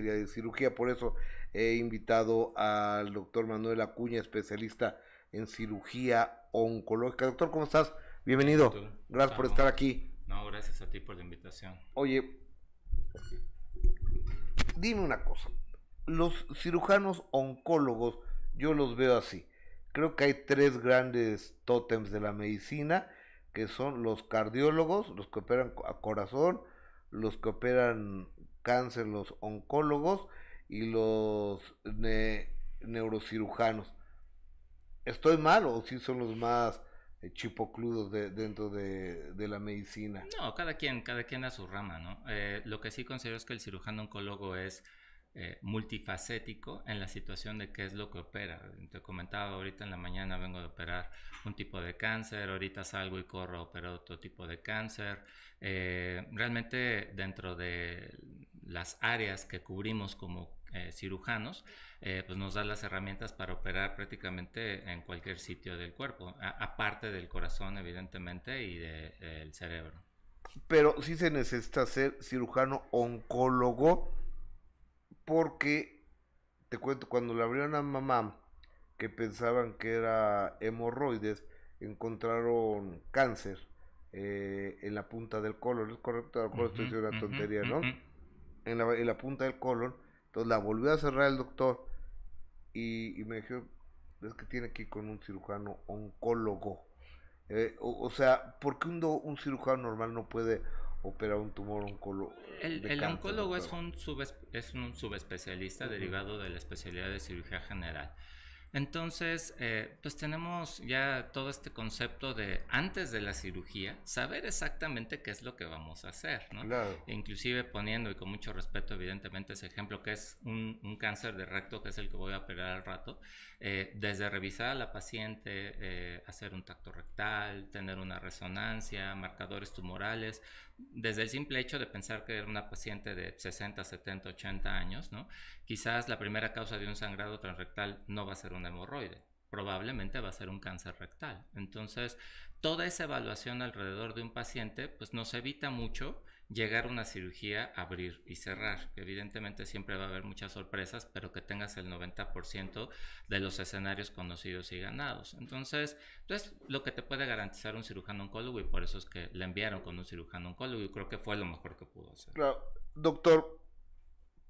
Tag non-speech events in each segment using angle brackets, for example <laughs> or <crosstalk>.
de cirugía. Por eso he invitado al doctor Manuel Acuña, especialista en cirugía oncológica. Doctor, ¿cómo estás? Bienvenido. Gracias por estar aquí. No, gracias a ti por la invitación. Oye, dime una cosa. Los cirujanos oncólogos, yo los veo así. Creo que hay tres grandes tótems de la medicina, que son los cardiólogos, los que operan a corazón, los que operan cáncer, los oncólogos y los neurocirujanos. ¿Estoy mal o sí son los más eh, chipocludos de, dentro de, la medicina? No, cada quien, cada quien a su rama, ¿no? Eh, lo que sí considero es que el cirujano oncólogo es eh, multifacético en la situación de qué es lo que opera. Te comentaba ahorita en la mañana vengo de operar un tipo de cáncer, ahorita salgo y corro a operar otro tipo de cáncer. realmente dentro de las áreas que cubrimos como eh, cirujanos, eh, pues nos da las herramientas para operar prácticamente en cualquier sitio del cuerpo, aparte del corazón evidentemente y del cerebro. Pero sí se necesita ser cirujano oncólogo porque, te cuento, cuando le abrieron a mamá que pensaban que era hemorroides, encontraron cáncer eh, en la punta del colon, ¿es correcto? A lo mejor estoy una tontería, ¿no? en la, punta del colon. Entonces la volvió a cerrar el doctor y, me dijo, es que tiene que ir con un cirujano oncólogo. Eh, o, sea, ¿por qué un, un, cirujano normal no puede operar un tumor oncólogo? El, oncólogo es un, subespecialista derivado de la especialidad de cirugía general. Entonces, eh, pues tenemos ya todo este concepto de antes de la cirugía, saber exactamente qué es lo que vamos a hacer, ¿no? E inclusive poniendo, y con mucho respeto, evidentemente, ese ejemplo que es un, cáncer de recto, que es el que voy a operar al rato, eh, desde revisar a la paciente, eh, hacer un tacto rectal, tener una resonancia, marcadores tumorales, desde el simple hecho de pensar que era una paciente de 60, 70, 80 años, ¿no? quizás la primera causa de un sangrado transrectal no va a ser un hemorroide, probablemente va a ser un cáncer rectal. Entonces, toda esa evaluación alrededor de un paciente, pues nos evita mucho llegar a una cirugía, abrir y cerrar. Evidentemente siempre va a haber muchas sorpresas, pero que tengas el 90% de los escenarios conocidos y ganados. Entonces, es lo que te puede garantizar un cirujano oncólogo y por eso es que le enviaron con un cirujano oncólogo y creo que fue lo mejor que pudo hacer. Doctor,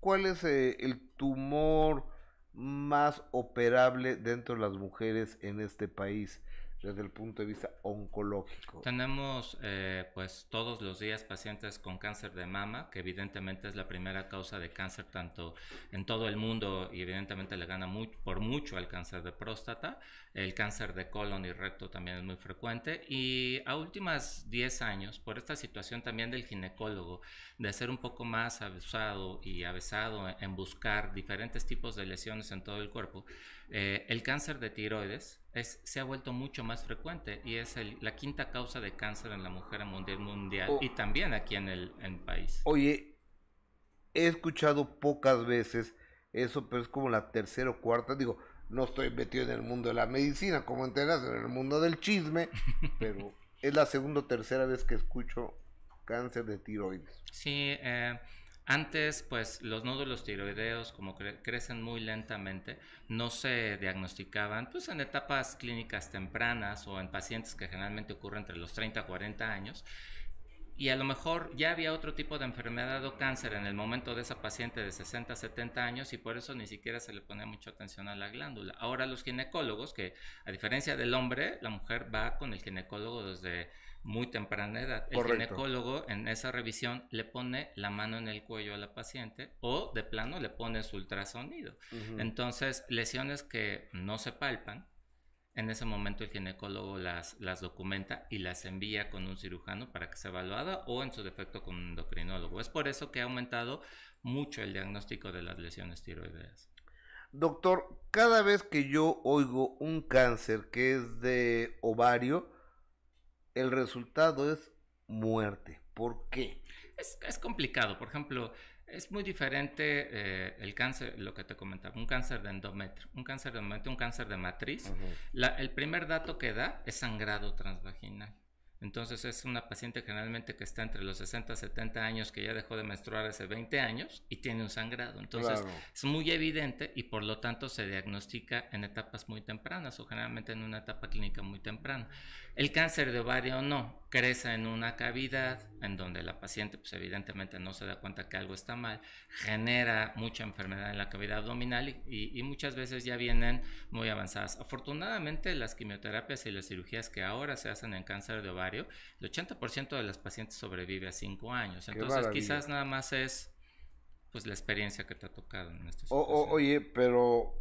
¿cuál es eh, el tumor más operable dentro de las mujeres en este país? desde el punto de vista oncológico? Tenemos eh, pues todos los días pacientes con cáncer de mama, que evidentemente es la primera causa de cáncer tanto en todo el mundo y evidentemente le gana por mucho al cáncer de próstata. El cáncer de colon y recto también es muy frecuente. Y a últimas 10 años, por esta situación también del ginecólogo, de ser un poco más abusado y avesado en buscar diferentes tipos de lesiones en todo el cuerpo, eh, el cáncer de tiroides se ha vuelto mucho más frecuente y es la quinta causa de cáncer en la mujer mundial, mundial oh. y también aquí en el, país. Oye, he escuchado pocas veces eso, pero es como la tercera o cuarta, digo, no estoy metido en el mundo de la medicina, como enteras, en el mundo del chisme, <laughs> pero es la segunda o tercera vez que escucho cáncer de tiroides. Sí, eh, antes, pues los nódulos tiroideos, como crecen muy lentamente, no se diagnosticaban pues, en etapas clínicas tempranas o en pacientes que generalmente ocurren entre los 30 a 40 años y a lo mejor ya había otro tipo de enfermedad o cáncer en el momento de esa paciente de 60, 70 años y por eso ni siquiera se le pone mucha atención a la glándula. Ahora los ginecólogos, que a diferencia del hombre, la mujer va con el ginecólogo desde muy temprana edad. El ginecólogo en esa revisión le pone la mano en el cuello a la paciente o de plano le pone su ultrasonido. Entonces, lesiones que no se palpan, en ese momento el ginecólogo las, las documenta y las envía con un cirujano para que sea evaluada o en su defecto con un endocrinólogo. Es por eso que ha aumentado mucho el diagnóstico de las lesiones tiroideas. Doctor, cada vez que yo oigo un cáncer que es de ovario, el resultado es muerte. ¿Por qué? Es, es complicado. Por ejemplo, es muy diferente eh, el cáncer, lo que te comentaba, un cáncer de endometrio, un cáncer de endometrio, un cáncer de matriz. el primer dato que da es sangrado transvaginal. Entonces es una paciente generalmente que está entre los 60 y 70 años, que ya dejó de menstruar hace 20 años y tiene un sangrado. Entonces es muy evidente y por lo tanto se diagnostica en etapas muy tempranas o generalmente en una etapa clínica muy temprana. El cáncer de ovario no crece en una cavidad en donde la paciente pues evidentemente no se da cuenta que algo está mal, genera mucha enfermedad en la cavidad abdominal y, muchas veces ya vienen muy avanzadas. Afortunadamente las quimioterapias y las cirugías que ahora se hacen en cáncer de ovario, el 80% de las pacientes sobrevive a 5 años. Entonces quizás nada más es pues la experiencia que te ha tocado en este Oye, pero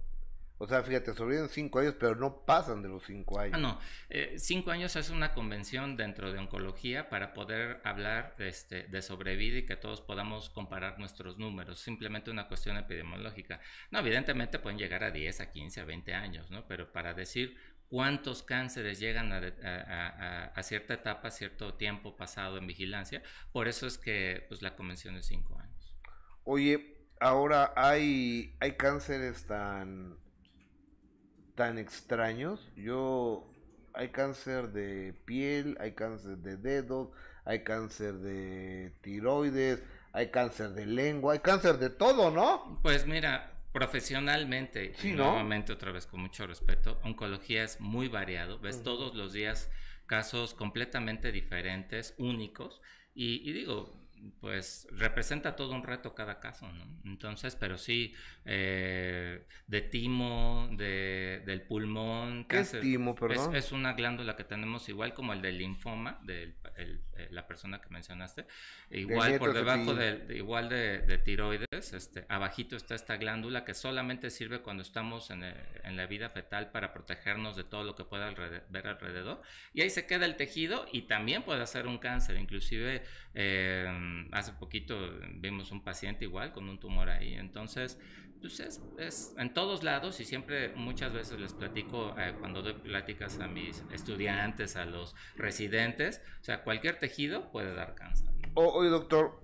o sea, fíjate, sobreviven cinco años, pero no pasan de los cinco ah, años. no. Eh, cinco años es una convención dentro de oncología para poder hablar este, de sobrevida y que todos podamos comparar nuestros números. Simplemente una cuestión epidemiológica. No, evidentemente pueden llegar a 10, a 15, a 20 años, ¿no? Pero para decir cuántos cánceres llegan a, a cierta etapa, cierto tiempo pasado en vigilancia, por eso es que pues, la convención es cinco años. Oye, ahora hay, hay cánceres tan tan extraños. Yo, hay cáncer de piel, hay cáncer de dedos, hay cáncer de tiroides, hay cáncer de lengua, hay cáncer de todo, ¿no? Pues mira, profesionalmente, nuevamente otra vez con mucho respeto, oncología es muy variado, ves todos los días casos completamente diferentes, únicos, y digo, pues representa todo un reto cada caso, ¿no? Entonces, pero sí, eh, de timo, de, del pulmón. ¿Qué es timo, perdón? Es, una glándula que tenemos igual como el del linfoma, de eh, la persona que mencionaste, igual por debajo del igual de, tiroides, este, abajito está esta glándula que solamente sirve cuando estamos en, eh, la vida fetal para protegernos de todo lo que pueda ver alrededor, y ahí se queda el tejido y también puede hacer un cáncer, inclusive... Eh, hace poquito vimos un paciente igual con un tumor ahí. Entonces, pues, es, en todos lados y siempre muchas veces les platico eh, cuando doy pláticas a mis estudiantes, a los residentes, o sea, cualquier tejido puede dar cáncer. Oye, doctor,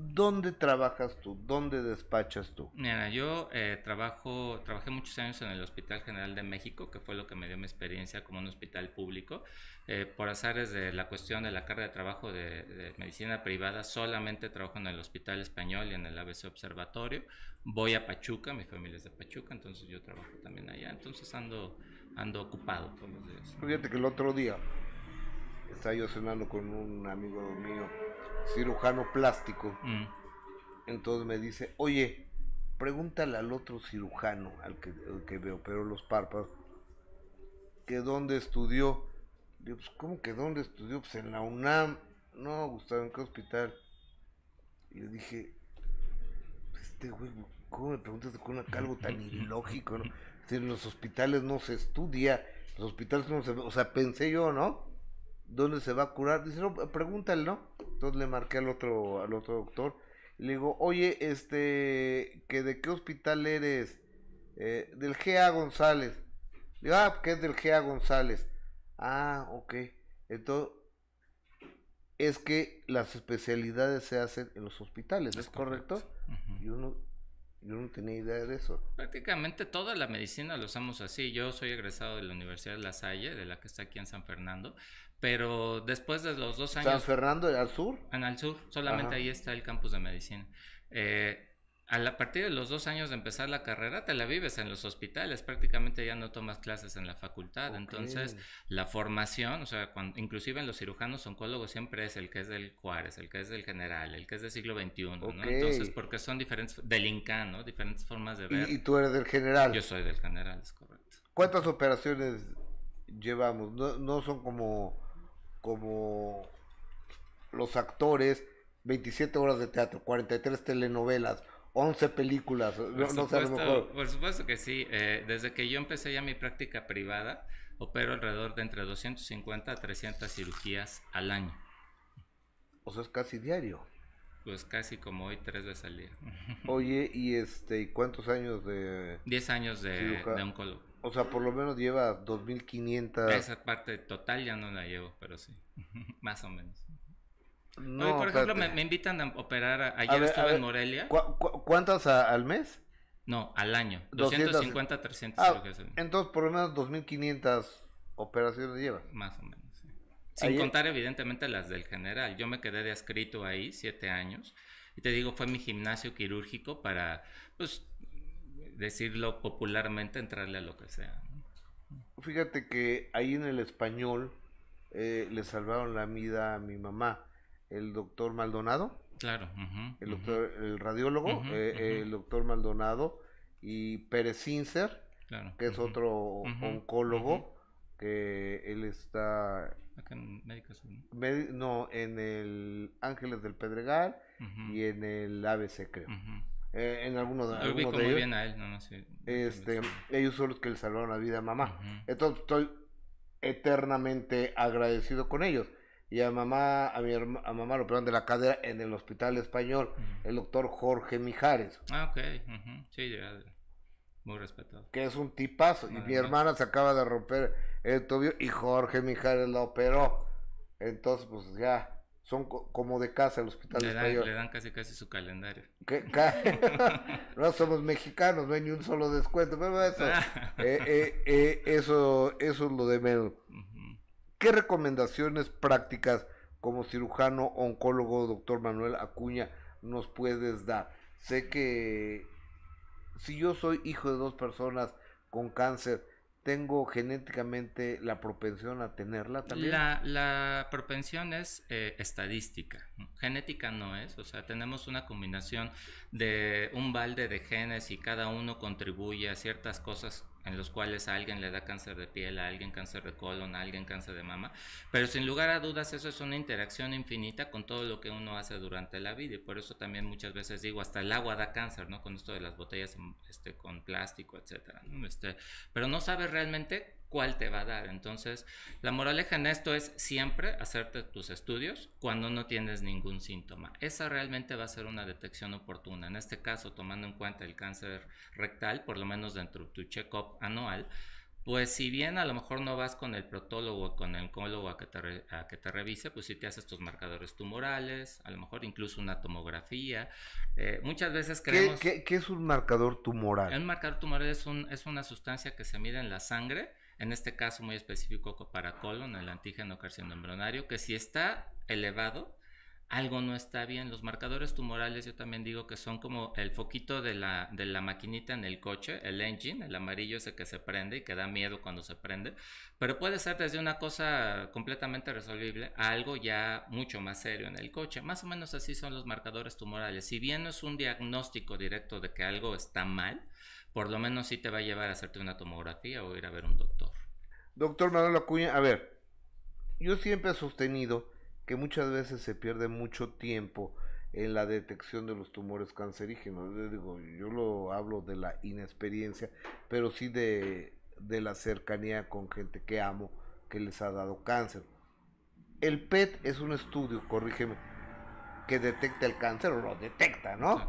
¿Dónde trabajas tú? ¿Dónde despachas tú? Mira, yo eh, trabajo, trabajé muchos años en el Hospital General de México, que fue lo que me dio mi experiencia como un hospital público. Eh, por azares de la cuestión de la carga de trabajo de, medicina privada, solamente trabajo en el Hospital Español y en el ABC Observatorio. Voy a Pachuca, mi familia es de Pachuca, entonces yo trabajo también allá. Entonces ando, ando ocupado todos los días. Fíjate que el otro día estaba yo cenando con un amigo mío cirujano plástico. Mm. Entonces me dice, oye, pregúntale al otro cirujano, al que, que me operó los párpados, que dónde estudió. como pues, ¿cómo que donde estudió? Pues en la UNAM. No, Gustavo, ¿en qué hospital? Y le dije, pues, este güey, ¿cómo me preguntas con algo tan <laughs> ilógico? Si en los hospitales no se estudia, los hospitales no se... O sea, pensé yo, ¿no? ¿dónde se va a curar? Dice, no, pregúntale, ¿no? Entonces le marqué al otro, al otro doctor. Y le digo, oye, este, que de qué hospital eres? Eh, del GA González. Le digo, ah, que es del GA González. Ah, ok. Entonces, es que las especialidades se hacen en los hospitales, ¿es, correcto? Y uno yo no tenía idea de eso. Prácticamente toda la medicina lo usamos así. Yo soy egresado de la Universidad de La Salle, de la que está aquí en San Fernando. Pero después de los dos años. ¿San Fernando al sur? En el sur, solamente ahí está el campus de medicina. Eh, a partir de los dos años de empezar la carrera te la vives en los hospitales, prácticamente ya no tomas clases en la facultad, entonces la formación, o sea, inclusive en los cirujanos oncólogos siempre es el que es del Juárez, el que es del General, el que es del siglo XXI, ¿no? Entonces, porque son diferentes, del Inca, ¿no? Diferentes formas de ver. ¿Y, tú eres del General? Yo soy del General, es correcto. ¿Cuántas operaciones llevamos? No, son como, como los actores, 27 horas de teatro, 43 telenovelas, 11 películas. Por, supuesto, que sí. Eh, desde que yo empecé ya mi práctica privada, opero alrededor de entre 250 a 300 cirugías al año. O sea, es casi diario. Pues casi como hoy, tres veces al día. <laughs> Oye, ¿y este, cuántos años de...? 10 años de, de oncólogo. O sea, por lo menos lleva 2.500... Esa parte total ya no la llevo, pero sí, <laughs> más o menos. No, por ejemplo, me, invitan a operar. ayer en Morelia. cuántas al mes? No, al año. 250, 300. Ah, Entonces, por lo menos 2500 operaciones lleva. Más o menos. Sin contar, evidentemente, las del general. Yo me quedé de escrito ahí siete años. Y te digo, fue mi gimnasio quirúrgico para, pues, decirlo popularmente, entrarle a lo que sea. Fíjate que ahí en el español eh, le salvaron la vida a mi mamá el doctor Maldonado. Claro. el doctor, el radiólogo, eh, el doctor Maldonado y Pérez Sincer, que es otro oncólogo que él está en ¿no? en el Ángeles del Pedregal y en el ABC creo. Eh, en alguno de, ellos. este, ellos son los que le salvaron la vida a mamá. Entonces estoy eternamente agradecido con ellos y a mamá, a mi a mamá lo operaron de la cadera en el hospital español, el doctor Jorge Mijares. Ah, ok, sí, ya, muy respetado. Que es un tipazo, y mi hermana se acaba de romper el tobillo y Jorge Mijares la operó. Entonces, pues ya, son como de casa el hospital español. Le dan casi casi su calendario. <laughs> no somos mexicanos, no hay ni un solo descuento, eso, <laughs> eh, eh, eh eso, es lo de menos. ¿Qué recomendaciones prácticas como cirujano, oncólogo, doctor Manuel Acuña, nos puedes dar? Sé que si yo soy hijo de dos personas con cáncer, tengo genéticamente la propensión a tenerla también? La, propensión es eh, estadística, genética no es, o sea, tenemos una combinación de un balde de genes y cada uno contribuye a ciertas cosas en los cuales alguien le da cáncer de piel, a alguien cáncer de colon, a alguien cáncer de mama, pero sin lugar a dudas eso es una interacción infinita con todo lo que uno hace durante la vida y por eso también muchas veces digo, hasta el agua da cáncer, ¿no? Con esto de las botellas este, con plástico, etcétera, ¿no? Este, pero no sabes realmente cuál te va a dar. Entonces, la moraleja en esto es siempre hacerte tus estudios cuando no tienes ningún síntoma. Esa realmente va a ser una detección oportuna. En este caso, tomando en cuenta el cáncer rectal, por lo menos dentro de tu check-up anual, pues si bien a lo mejor no vas con el protólogo o con el oncólogo a que, te que te revise, pues si te haces tus marcadores tumorales, a lo mejor incluso una tomografía. Eh, muchas veces creemos... ¿Qué, es un marcador tumoral? Un marcador tumoral es una sustancia que se mide en la sangre en este caso muy específico para colon, el antígeno carcinomembranario, que si está elevado, algo no está bien. Los marcadores tumorales yo también digo que son como el foquito de la, de la maquinita en el coche, el engine, el amarillo ese que se prende y que da miedo cuando se prende, pero puede ser desde una cosa completamente resolvible a algo ya mucho más serio en el coche. Más o menos así son los marcadores tumorales. Si bien no es un diagnóstico directo de que algo está mal, por lo menos sí te va a llevar a hacerte una tomografía o ir a ver un doctor. Doctor Manuel Acuña, a ver, yo siempre he sostenido que muchas veces se pierde mucho tiempo en la detección de los tumores cancerígenos. Yo, digo, yo lo hablo de la inexperiencia, pero sí de, la cercanía con gente que amo que les ha dado cáncer. El PET es un estudio, corrígeme, que detecta el cáncer o lo detecta, ¿no?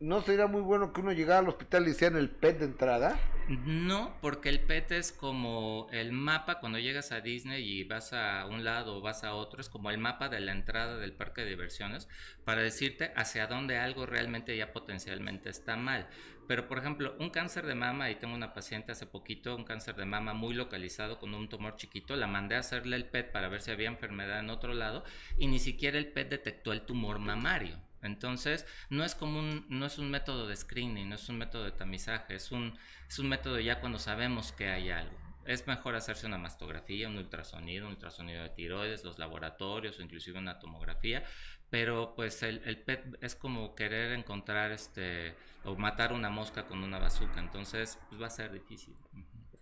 ¿No sería muy bueno que uno llegara al hospital y hicieran el PET de entrada? No, porque el PET es como el mapa cuando llegas a Disney y vas a un lado o vas a otro, es como el mapa de la entrada del parque de diversiones para decirte hacia dónde algo realmente ya potencialmente está mal. Pero por ejemplo, un cáncer de mama, ahí tengo una paciente hace poquito, un cáncer de mama muy localizado con un tumor chiquito, la mandé a hacerle el PET para ver si había enfermedad en otro lado y ni siquiera el PET detectó el tumor mamario. Entonces, no es como un, no es un método de screening, no es un método de tamizaje, es un, es un método ya cuando sabemos que hay algo. Es mejor hacerse una mastografía, un ultrasonido, un ultrasonido de tiroides, los laboratorios o inclusive una tomografía, pero pues el, el, PET es como querer encontrar este o matar una mosca con una bazuca, entonces pues, va a ser difícil.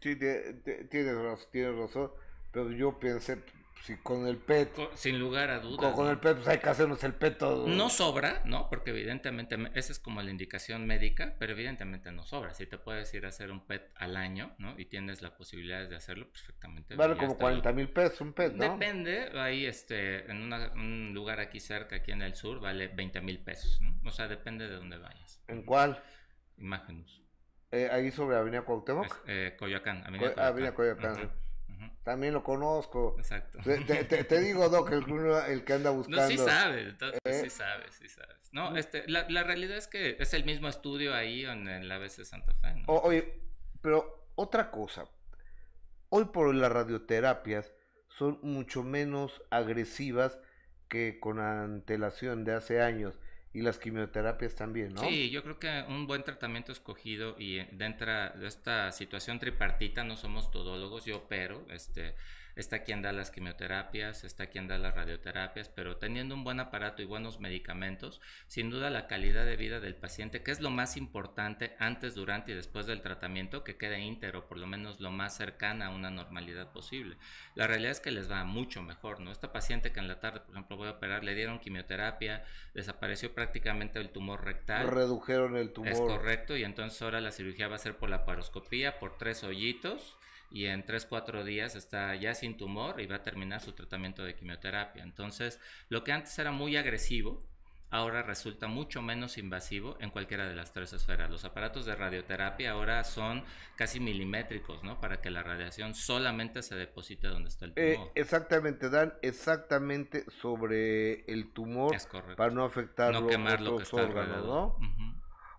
Sí, tienes razón, pero yo pensé si con el PET. sin lugar a dudas. Con, con el PET, pues hay que hacernos el PET todo. No sobra, ¿no? Porque evidentemente, esa es como la indicación médica, pero evidentemente no sobra. Si te puedes ir a hacer un PET al año, ¿no? Y tienes la posibilidad de hacerlo perfectamente. Vale como 40 mil pesos un PET, ¿no? Depende, ahí este, en un lugar aquí cerca, aquí en el sur, vale 20 mil pesos, ¿no? O sea, depende de dónde vayas. ¿En cuál? Imágenes. Eh, ahí sobre Avenida Cuauhtémoc. Eh, Coyoacán, Avenida Coyoacán. Avenida también lo conozco. Exacto. Te, digo, Doc, el, el, que anda buscando. No, sí sabes, ¿eh? sí sabes, sí sabes. Mm. este, la, realidad es que es el mismo estudio ahí en, la BC Santa Fe. pero otra cosa. Hoy por hoy las radioterapias son mucho menos agresivas que con antelación de hace años y las quimioterapias también, ¿no? Sí, yo creo que un buen tratamiento escogido y eh, dentro de esta situación tripartita no somos todólogos, yo pero este está quien da las quimioterapias, está quien da las radioterapias, pero teniendo un buen aparato y buenos medicamentos, sin duda la calidad de vida del paciente, que es lo más importante antes, durante y después del tratamiento, que quede íntegro, por lo menos lo más cercana a una normalidad posible. La realidad es que les va mucho mejor, ¿no? Esta paciente que en la tarde, por ejemplo, voy a operar, le dieron quimioterapia, desapareció prácticamente el tumor rectal. Redujeron el tumor. Es correcto, y entonces ahora la cirugía va a ser por la paroscopía, por tres hoyitos y en 3-4 días está ya sin tumor y va a terminar su tratamiento de quimioterapia. Entonces, lo que antes era muy agresivo, ahora resulta mucho menos invasivo en cualquiera de las tres esferas. Los aparatos de radioterapia ahora son casi milimétricos, ¿no? Para que la radiación solamente se deposite donde está el eh, tumor. exactamente, dan exactamente sobre el tumor Es para no afectar no los lo que está órganos, ¿no?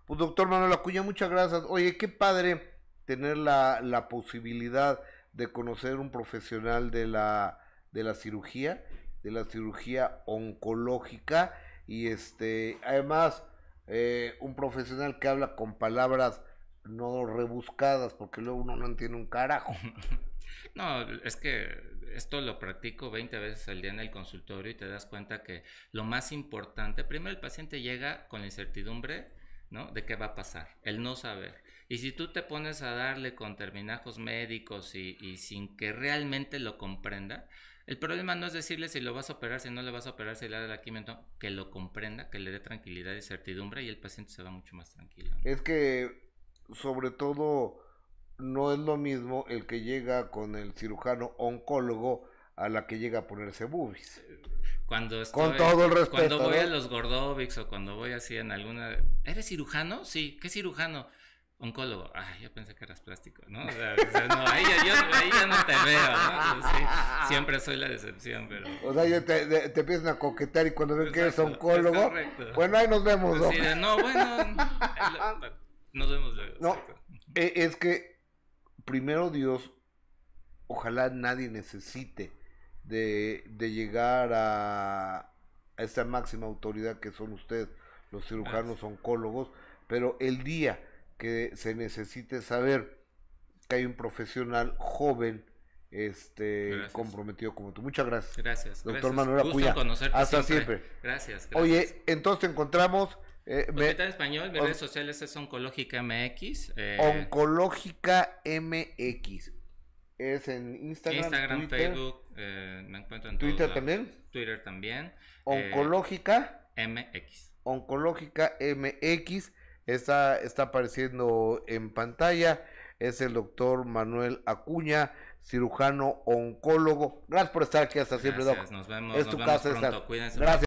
Pues, doctor Manuel Acuña, muchas gracias. Oye, qué padre tener la, la posibilidad de conocer un profesional de la, de la cirugía, de la cirugía oncológica y este, además eh, un profesional que habla con palabras no rebuscadas porque luego uno no entiende un carajo. <laughs> No, es que esto lo practico 20 veces al día en el consultorio y te das cuenta que lo más importante, primero el paciente llega con la incertidumbre ¿no? De qué va a pasar, el no saber. Y si tú te pones a darle con terminajos médicos y, sin que realmente lo comprenda, el problema no es decirle si lo vas a operar, si no le vas a operar, si le da la quimioterapia, que lo comprenda, que le dé tranquilidad y certidumbre y el paciente se va mucho más tranquilo. Es que, sobre todo, no es lo mismo el que llega con el cirujano oncólogo a la que llega a ponerse boobies. Cuando Con todo el respeto. Cuando voy a los Gordovics o cuando voy así en alguna. ¿Eres cirujano? Sí. ¿Qué cirujano? Oncólogo. Ay, ah, yo pensé que eras plástico, ¿no? O sea, no, ahí ya, yo, no te veo, ¿no? sí, siempre soy la decepción, pero. O sea, yo te, te, empiezan a coquetar y cuando ven que eres oncólogo. Bueno, ahí nos vemos, ¿no? Sí, no, bueno. Nos vemos luego. No, e, es que primero Dios, ojalá nadie necesite de, llegar a, a, esa máxima autoridad que son ustedes, los cirujanos oncólogos, pero el día que se necesite saber que hay un profesional joven, este comprometido como tú. Muchas gracias. Gracias. Doctor gracias. Manuel Acuña. Hasta siempre. Gracias, Oye, entonces encontramos. Eh, en pues español, redes sociales es Oncológica MX. Eh, Oncológica MX es en Instagram, Facebook, eh, encuentro en Twitter también. Twitter también. Eh, Oncológica MX. Oncológica MX está, está apareciendo en pantalla. Es el doctor Manuel Acuña, cirujano oncólogo. Gracias por estar aquí hasta siempre, doctor. Nos vemos. Es nos tu vemos casa. Pronto, Gracias.